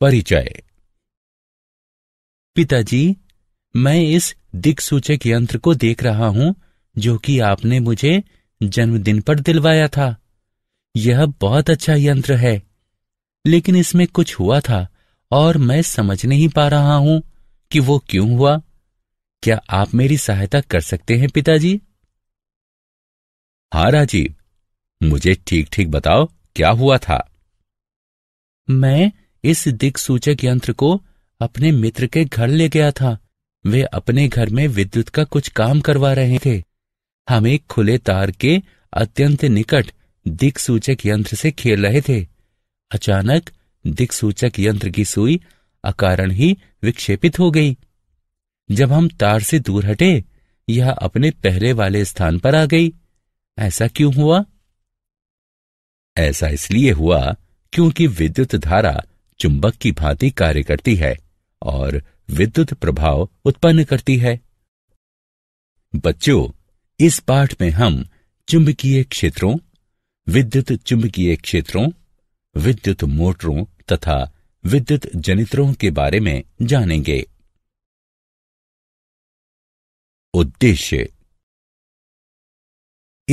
परिचय पिताजी मैं इस दिक्सूचक यंत्र को देख रहा हूं जो कि आपने मुझे जन्मदिन पर दिलवाया था यह बहुत अच्छा यंत्र है लेकिन इसमें कुछ हुआ था और मैं समझ नहीं पा रहा हूं कि वो क्यों हुआ क्या आप मेरी सहायता कर सकते हैं पिताजी हाँ राजीव मुझे ठीक ठीक बताओ क्या हुआ था मैं इस दिक्सूचक यंत्र को अपने मित्र के घर ले गया था वे अपने घर में विद्युत का कुछ काम करवा रहे थे हम एक खुले तार के अत्यंत निकट दिक्सूचक यंत्र से खेल रहे थे अचानक दिक्सूचक यंत्र की सुई अकारण ही विक्षेपित हो गई जब हम तार से दूर हटे यह अपने पहले वाले स्थान पर आ गई ऐसा क्यों हुआ ऐसा इसलिए हुआ क्योंकि विद्युत धारा चुंबक की भांति कार्य करती है और विद्युत प्रभाव उत्पन्न करती है बच्चों इस पाठ में हम चुंबकीय क्षेत्रों विद्युत चुंबकीय क्षेत्रों विद्युत मोटरों तथा विद्युत जनित्रों के बारे में जानेंगे उद्देश्य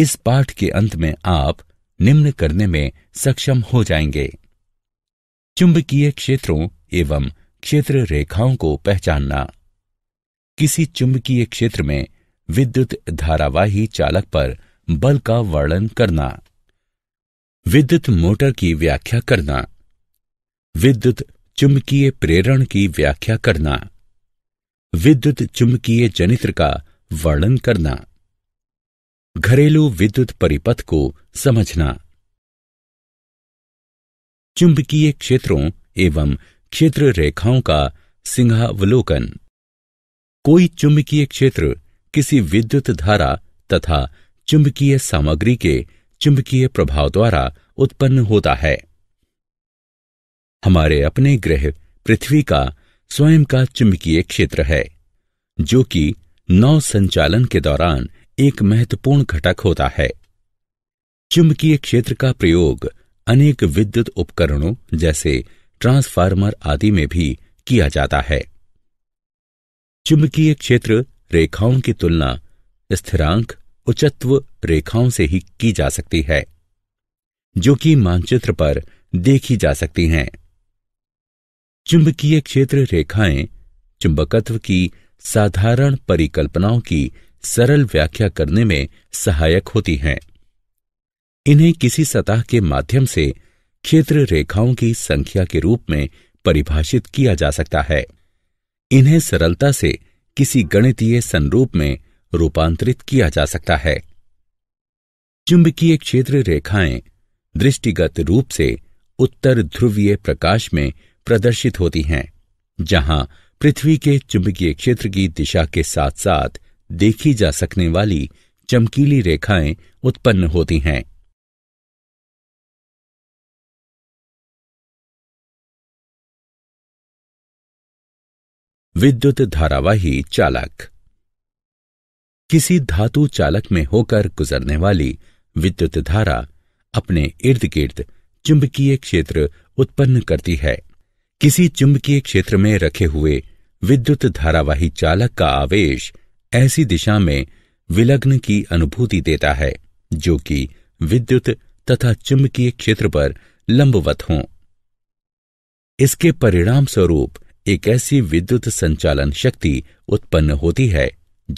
इस पाठ के अंत में आप निम्न करने में सक्षम हो जाएंगे चुंबकीय क्षेत्रों एवं क्षेत्र रेखाओं को पहचानना किसी चुंबकीय क्षेत्र में विद्युत धारावाही चालक पर बल का वर्णन करना विद्युत मोटर की व्याख्या करना विद्युत चुंबकीय प्रेरण की व्याख्या करना विद्युत चुंबकीय जनित्र का वर्णन करना घरेलू विद्युत परिपथ को समझना चुंबकीय क्षेत्रों एवं क्षेत्र रेखाओं का सिंहावलोकन कोई चुंबकीय क्षेत्र किसी विद्युत धारा तथा चुंबकीय सामग्री के चुंबकीय प्रभाव द्वारा उत्पन्न होता है हमारे अपने ग्रह पृथ्वी का स्वयं का चुंबकीय क्षेत्र है जो कि नौ संचालन के दौरान एक महत्वपूर्ण घटक होता है चुंबकीय क्षेत्र का प्रयोग अनेक विद्युत उपकरणों जैसे ट्रांसफार्मर आदि में भी किया जाता है चुंबकीय क्षेत्र रेखाओं की तुलना स्थिरांक उचत्व रेखाओं से ही की जा सकती है जो कि मानचित्र पर देखी जा सकती हैं चुंबकीय क्षेत्र रेखाएं चुंबकत्व की साधारण परिकल्पनाओं की सरल व्याख्या करने में सहायक होती हैं इन्हें किसी सतह के माध्यम से क्षेत्र रेखाओं की संख्या के रूप में परिभाषित किया जा सकता है इन्हें सरलता से किसी गणितीय संरूप में रूपांतरित किया जा सकता है चुंबकीय क्षेत्र रेखाएं दृष्टिगत रूप से उत्तर ध्रुवीय प्रकाश में प्रदर्शित होती हैं जहां पृथ्वी के चुंबकीय क्षेत्र की दिशा के साथ साथ देखी जा सकने वाली चमकीली रेखाएं उत्पन्न होती हैं विद्युत धारावाही चालक किसी धातु चालक में होकर गुजरने वाली विद्युत धारा अपने इर्द गिर्द चुंबकीय क्षेत्र उत्पन्न करती है किसी चुंबकीय क्षेत्र में रखे हुए विद्युत धारावाही चालक का आवेश ऐसी दिशा में विलग्न की अनुभूति देता है जो कि विद्युत तथा चुंबकीय क्षेत्र पर लंबवत हों इसके परिणाम स्वरूप एक ऐसी विद्युत संचालन शक्ति उत्पन्न होती है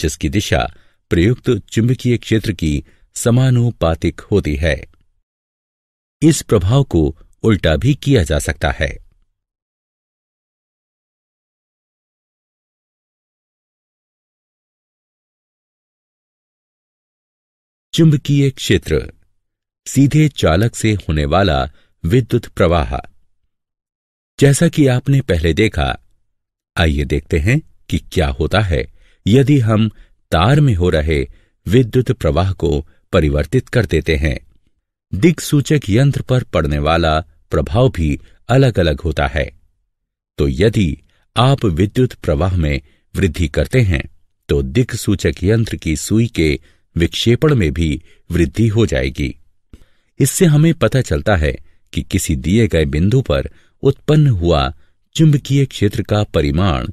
जिसकी दिशा प्रयुक्त चुंबकीय क्षेत्र की समानुपातिक होती है इस प्रभाव को उल्टा भी किया जा सकता है चुंबकीय क्षेत्र सीधे चालक से होने वाला विद्युत प्रवाह जैसा कि आपने पहले देखा आइए देखते हैं कि क्या होता है यदि हम तार में हो रहे विद्युत प्रवाह को परिवर्तित कर देते हैं सूचक यंत्र पर पड़ने वाला प्रभाव भी अलग अलग होता है तो यदि आप विद्युत प्रवाह में वृद्धि करते हैं तो दिग्सूचक यंत्र की सुई के विक्षेपण में भी वृद्धि हो जाएगी इससे हमें पता चलता है कि किसी दिए गए बिंदु पर उत्पन्न हुआ चुंबकीय क्षेत्र का परिमाण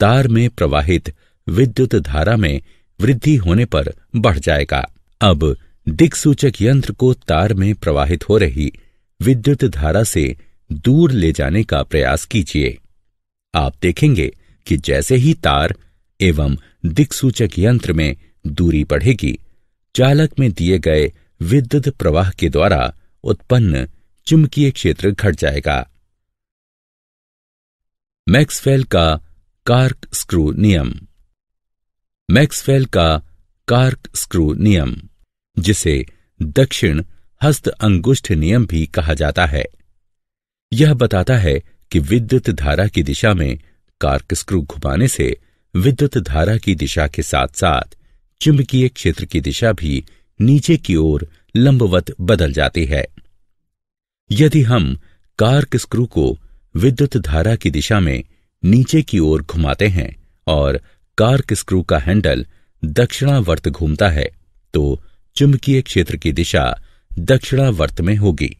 तार में प्रवाहित विद्युत धारा में वृद्धि होने पर बढ़ जाएगा अब दिक्सूचक यंत्र को तार में प्रवाहित हो रही विद्युत धारा से दूर ले जाने का प्रयास कीजिए आप देखेंगे कि जैसे ही तार एवं दिक्सूचक यंत्र में दूरी बढ़ेगी चालक में दिए गए विद्युत प्रवाह के द्वारा उत्पन्न चुंबकीय क्षेत्र घट जाएगा मैक्सवेल का कार्क स्क्रू नियम मैक्सवेल का कार्क स्क्रू नियम जिसे दक्षिण हस्त अंगुष्ठ नियम भी कहा जाता है यह बताता है कि विद्युत धारा की दिशा में कार्क स्क्रू घुमाने से विद्युत धारा की दिशा के साथ साथ चुंबकीय क्षेत्र की दिशा भी नीचे की ओर लंबवत बदल जाती है यदि हम कार्क स्क्रू को विद्युत धारा की दिशा में नीचे की ओर घुमाते हैं और कार्क स्क्रू का हैंडल दक्षिणावर्त घूमता है तो चुंबकीय क्षेत्र की दिशा दक्षिणावर्त में होगी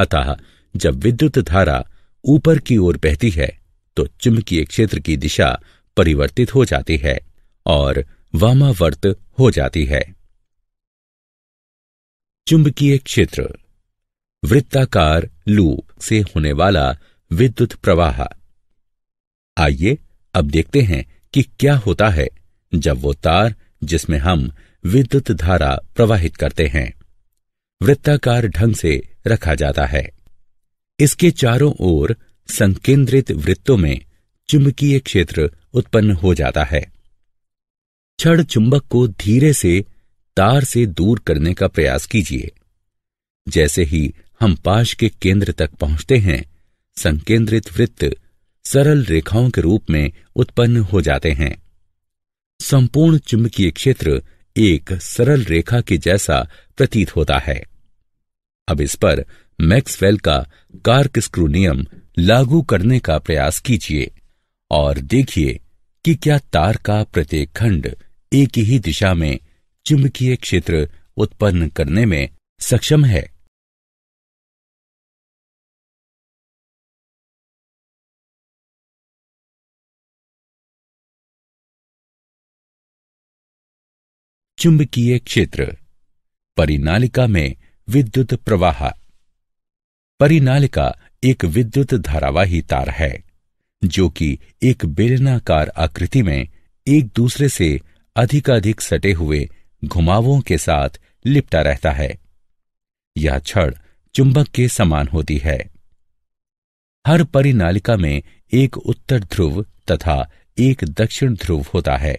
अतः जब विद्युत धारा ऊपर की ओर बहती है तो चुंबकीय क्षेत्र की दिशा परिवर्तित हो जाती है और वामावर्त हो जाती है चुंबकीय क्षेत्र वृत्ताकार लूप से होने वाला विद्युत प्रवाह आइए अब देखते हैं कि क्या होता है जब वो तार जिसमें हम विद्युत धारा प्रवाहित करते हैं वृत्ताकार ढंग से रखा जाता है इसके चारों ओर संकेंद्रित वृत्तों में चुंबकीय क्षेत्र उत्पन्न हो जाता है छड़ चुंबक को धीरे से तार से दूर करने का प्रयास कीजिए जैसे ही हम पाश के केंद्र तक पहुंचते हैं संकेंद्रित वृत्त सरल रेखाओं के रूप में उत्पन्न हो जाते हैं संपूर्ण चुंबकीय क्षेत्र एक सरल रेखा के जैसा प्रतीत होता है अब इस पर मैक्सवेल का कार्क स्क्रू नियम लागू करने का प्रयास कीजिए और देखिए कि क्या तार का प्रत्येक खंड एक ही दिशा में चुंबकीय क्षेत्र उत्पन्न करने में सक्षम है चुंबकीय क्षेत्र परिनालिका में विद्युत प्रवाह परिनालिका एक विद्युत धारावाही तार है जो कि एक बेलनाकार आकृति में एक दूसरे से अधिकाधिक सटे हुए घुमावों के साथ लिपटा रहता है यह छड़ चुंबक के समान होती है हर परिनालिका में एक उत्तर ध्रुव तथा एक दक्षिण ध्रुव होता है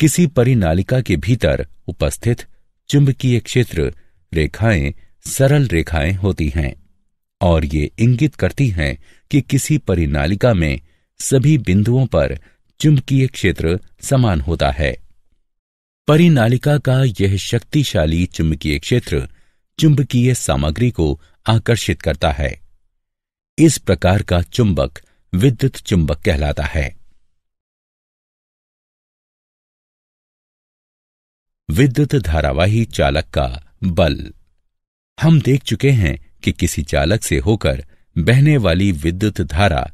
किसी परिनालिका के भीतर उपस्थित चुंबकीय क्षेत्र रेखाएं सरल रेखाएं होती हैं और ये इंगित करती हैं कि किसी परिनालिका में सभी बिंदुओं पर चुंबकीय क्षेत्र समान होता है परिनालिका का यह शक्तिशाली चुंबकीय क्षेत्र चुंबकीय सामग्री को आकर्षित करता है इस प्रकार का चुंबक विद्युत चुंबक कहलाता है विद्युत धारावाही चालक का बल हम देख चुके हैं कि किसी चालक से होकर बहने वाली विद्युत धारा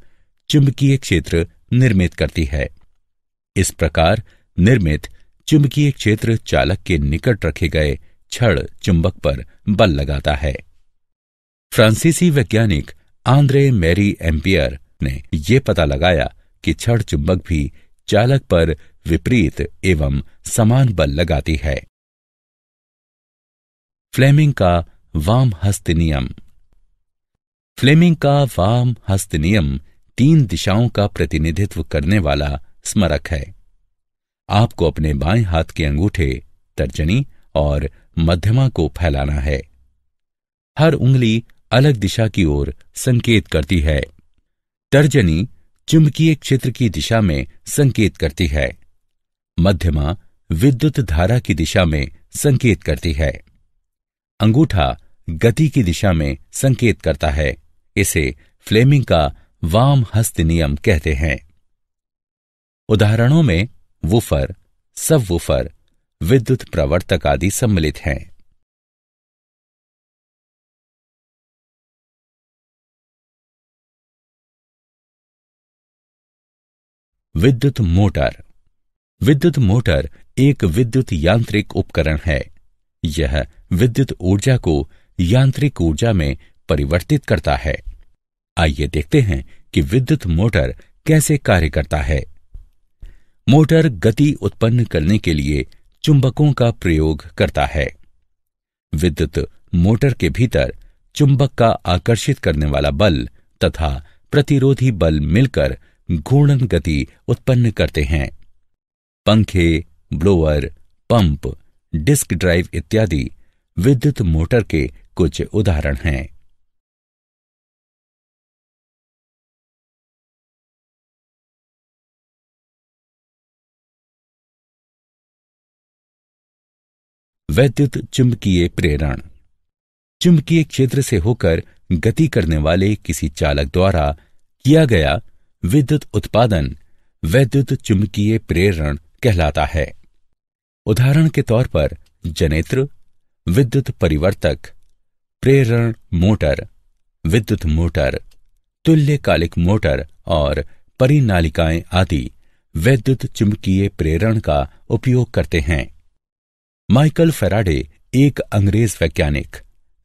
चुंबकीय क्षेत्र निर्मित करती है इस प्रकार निर्मित चुंबकीय क्षेत्र चालक के निकट रखे गए छड़ चुंबक पर बल लगाता है फ्रांसीसी वैज्ञानिक आंद्रे मैरी एम्पियर ने यह पता लगाया कि छड़ चुंबक भी चालक पर विपरीत एवं समान बल लगाती है फ्लेमिंग का वाम हस्त नियम फ्लेमिंग का वाम हस्त नियम तीन दिशाओं का प्रतिनिधित्व करने वाला स्मरक है आपको अपने बाएं हाथ के अंगूठे तर्जनी और मध्यमा को फैलाना है हर उंगली अलग दिशा की ओर संकेत करती है तर्जनी चुंबकीय क्षेत्र की दिशा में संकेत करती है मध्यमा विद्युत धारा की दिशा में संकेत करती है अंगूठा गति की दिशा में संकेत करता है इसे फ्लेमिंग का वाम हस्त नियम कहते हैं उदाहरणों में वुफर सब वुफर विद्युत प्रवर्तक आदि सम्मिलित हैं विद्युत मोटर विद्युत मोटर एक विद्युत यांत्रिक उपकरण है यह विद्युत ऊर्जा को यांत्रिक ऊर्जा में परिवर्तित करता है आइए देखते हैं कि विद्युत मोटर कैसे कार्य करता है मोटर गति उत्पन्न करने के लिए चुंबकों का प्रयोग करता है विद्युत मोटर के भीतर चुंबक का आकर्षित करने वाला बल तथा प्रतिरोधी बल मिलकर घूर्णन गति उत्पन्न करते हैं पंखे ब्लोअर पंप डिस्क ड्राइव इत्यादि विद्युत मोटर के कुछ उदाहरण हैं वैद्युत चुंबकीय प्रेरण चुंबकीय क्षेत्र से होकर गति करने वाले किसी चालक द्वारा किया गया विद्युत उत्पादन वैद्युत चुंबकीय प्रेरण कहलाता है उदाहरण के तौर पर जनेत्र विद्युत परिवर्तक प्रेरण मोटर विद्युत मोटर तुल्यकालिक मोटर और परिनालिकाएं आदि वैद्युत चुंबकीय प्रेरण का उपयोग करते हैं माइकल फेराडे एक अंग्रेज वैज्ञानिक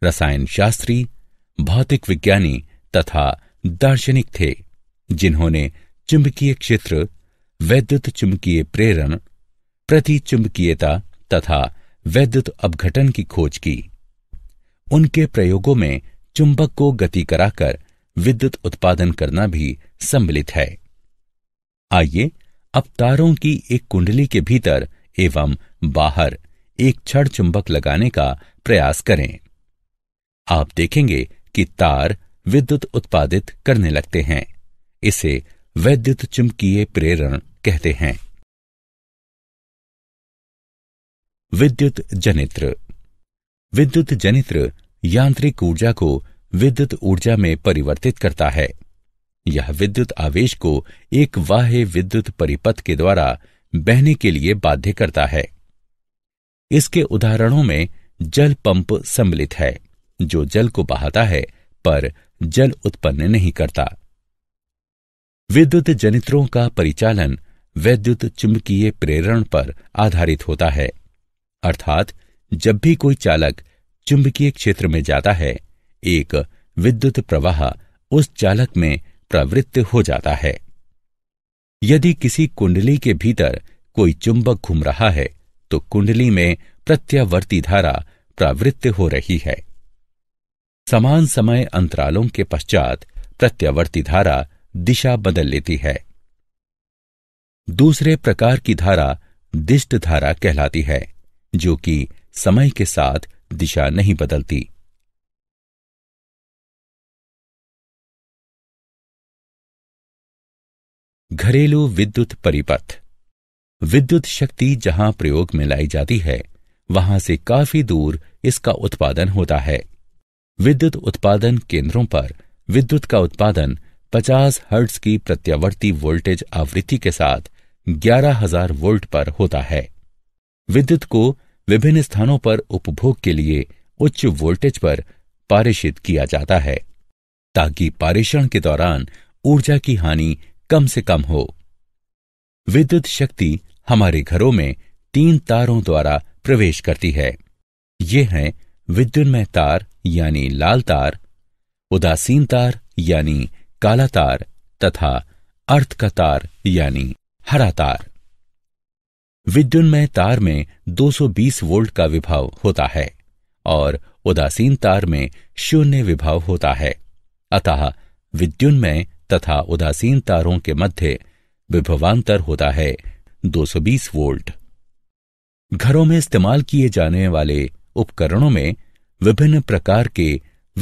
रसायन शास्त्री भौतिक विज्ञानी तथा दार्शनिक थे जिन्होंने चुंबकीय क्षेत्र वैद्युत चुंबकीय प्रेरण प्रति चुंबकीयता तथा वैद्युत अपघटन की खोज की उनके प्रयोगों में चुंबक को गति कराकर विद्युत उत्पादन करना भी सम्मिलित है आइए अब तारों की एक कुंडली के भीतर एवं बाहर एक छड़ चुंबक लगाने का प्रयास करें आप देखेंगे कि तार विद्युत उत्पादित करने लगते हैं इसे वैद्युत चुंबकीय प्रेरण कहते हैं विद्युत जनित्र विद्युत जनित्र यांत्रिक ऊर्जा को विद्युत ऊर्जा में परिवर्तित करता है यह विद्युत आवेश को एक वाह्य विद्युत परिपथ के द्वारा बहने के लिए बाध्य करता है इसके उदाहरणों में जल पंप सम्मिलित है जो जल को बहाता है पर जल उत्पन्न नहीं करता विद्युत जनित्रों का परिचालन वैद्युत चुंबकीय प्रेरण पर आधारित होता है अर्थात जब भी कोई चालक चुंबकीय क्षेत्र में जाता है एक विद्युत प्रवाह उस चालक में प्रवृत्त हो जाता है यदि किसी कुंडली के भीतर कोई चुंबक घूम रहा है तो कुंडली में प्रत्यावर्ती धारा प्रवृत्त हो रही है समान समय अंतरालों के पश्चात प्रत्यावर्ती धारा दिशा बदल लेती है दूसरे प्रकार की धारा दिष्ट धारा कहलाती है जो कि समय के साथ दिशा नहीं बदलती घरेलू विद्युत परिपथ विद्युत शक्ति जहां प्रयोग में लाई जाती है वहां से काफी दूर इसका उत्पादन होता है विद्युत उत्पादन केंद्रों पर विद्युत का उत्पादन पचास हर्ट्स की प्रत्यावर्ती वोल्टेज आवृत्ति के साथ ग्यारह हजार वोल्ट पर होता है विद्युत को विभिन्न स्थानों पर उपभोग के लिए उच्च वोल्टेज पर पारेषित किया जाता है ताकि पारेषण के दौरान ऊर्जा की हानि कम से कम हो विद्युत शक्ति हमारे घरों में तीन तारों द्वारा प्रवेश करती है ये हैं विद्युन्मय तार यानी लाल तार उदासीन तार यानी काला तार तथा अर्थ का तार यानी हरा तार विद्युन्मय तार में 220 वोल्ट का विभाव होता है और उदासीन तार में शून्य विभाव होता है अतः विद्युन्मय तथा उदासीन तारों के मध्य विभवांतर होता है 220 वोल्ट घरों में इस्तेमाल किए जाने वाले उपकरणों में विभिन्न प्रकार के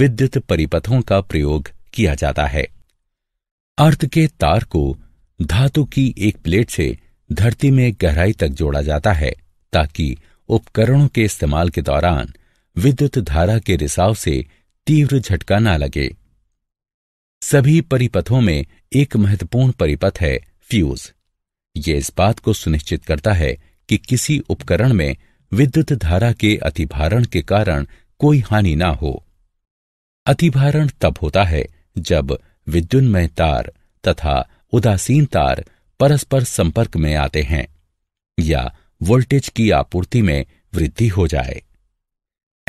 विद्युत परिपथों का प्रयोग किया जाता है अर्थ के तार को धातु की एक प्लेट से धरती में गहराई तक जोड़ा जाता है ताकि उपकरणों के इस्तेमाल के दौरान विद्युत धारा के रिसाव से तीव्र झटका न लगे सभी परिपथों में एक महत्वपूर्ण परिपथ है फ्यूज ये इस बात को सुनिश्चित करता है कि किसी उपकरण में विद्युत धारा के अतिभारण के कारण कोई हानि ना हो अतिभारण तब होता है जब विद्युन्मय तार तथा उदासीन तार परस्पर संपर्क में आते हैं या वोल्टेज की आपूर्ति में वृद्धि हो जाए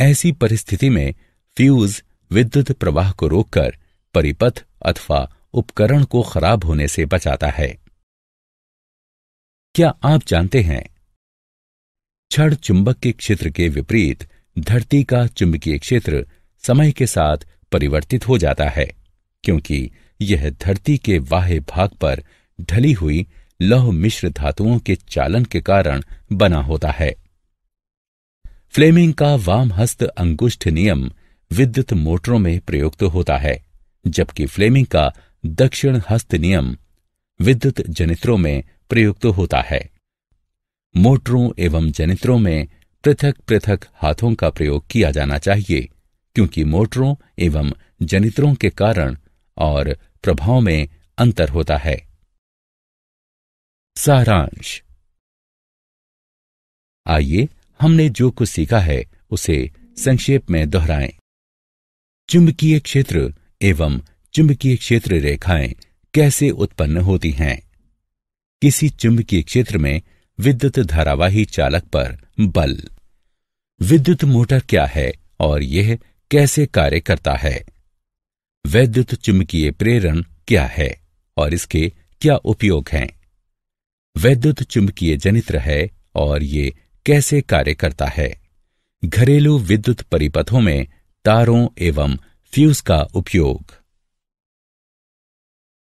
ऐसी परिस्थिति में फ्यूज विद्युत प्रवाह को रोककर परिपथ अथवा उपकरण को खराब होने से बचाता है क्या आप जानते हैं छड़ चुंबक के क्षेत्र के विपरीत धरती का चुंबकीय क्षेत्र समय के साथ परिवर्तित हो जाता है क्योंकि यह धरती के वाहे भाग पर ढली हुई लौह मिश्र धातुओं के चालन के कारण बना होता है फ्लेमिंग का वाम हस्त अंगुष्ठ नियम विद्युत मोटरों में प्रयुक्त होता है जबकि फ्लेमिंग का दक्षिण हस्त नियम विद्युत जनित्रों में प्रयुक्त होता है मोटरों एवं जनित्रों में पृथक पृथक हाथों का प्रयोग किया जाना चाहिए क्योंकि मोटरों एवं जनित्रों के कारण और प्रभाव में अंतर होता है सारांश आइए हमने जो कुछ सीखा है उसे संक्षेप में दोहराएं। चुंबकीय क्षेत्र एवं चुंबकीय क्षेत्र रेखाएं कैसे उत्पन्न होती हैं किसी चुंबकीय क्षेत्र में विद्युत धारावाही चालक पर बल विद्युत मोटर क्या है और यह कैसे कार्य करता है वैद्युत चुंबकीय प्रेरण क्या है और इसके क्या उपयोग हैं वैद्युत चुंबकीय जनित्र है और ये कैसे कार्य करता है घरेलू विद्युत परिपथों में तारों एवं फ्यूज का उपयोग